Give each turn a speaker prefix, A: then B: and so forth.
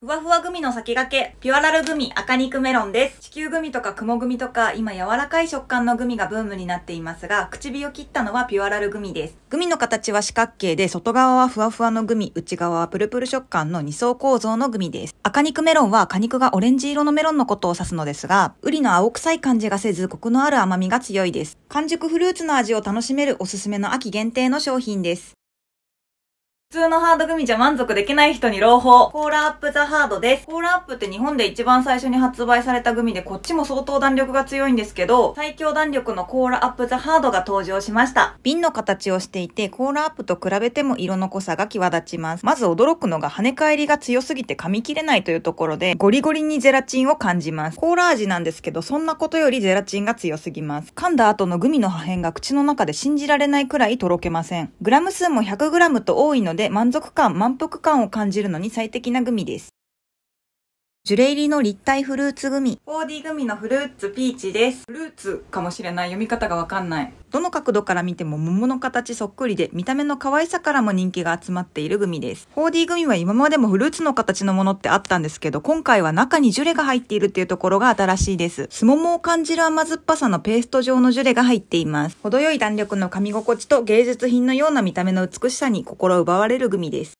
A: ふわふわグミの先駆け、ピュアラルグミ赤肉メロンです。地球グミとか雲グミとか、今柔らかい食感のグミがブームになっていますが、唇を切ったのはピュアラルグミです。グミの形は四角形で、外側はふわふわのグミ、内側はプルプル食感の二層構造のグミです。赤肉メロンは果肉がオレンジ色のメロンのことを指すのですが、ウリの青臭い感じがせず、コクのある甘みが強いです。完熟フルーツの味を楽しめるおすすめの秋限定の商品です。普通のハードグミじゃ満足できない人に朗報。コーラアップザハードです。コーラアップって日本で一番最初に発売されたグミでこっちも相当弾力が強いんですけど、最強弾力のコーラアップザハードが登場しました。瓶の形をしていて、コーラアップと比べても色の濃さが際立ちます。まず驚くのが跳ね返りが強すぎて噛み切れないというところで、ゴリゴリにゼラチンを感じます。コーラ味なんですけど、そんなことよりゼラチンが強すぎます。噛んだ後のグミの破片が口の中で信じられないくらいとろけません。グラム数も 100g と多いので、で満足感、満腹感を感じるのに最適なグミです。ジュレ入りの立体フルーツグミ。ディグミのフルーツピーチです。フルーツかもしれない。読み方がわかんない。どの角度から見ても桃の形そっくりで、見た目の可愛さからも人気が集まっているグミです。ーディグミは今までもフルーツの形のものってあったんですけど、今回は中にジュレが入っているっていうところが新しいです。すももを感じる甘酸っぱさのペースト状のジュレが入っています。程よい弾力の噛み心地と芸術品のような見た目の美しさに心奪われるグミです。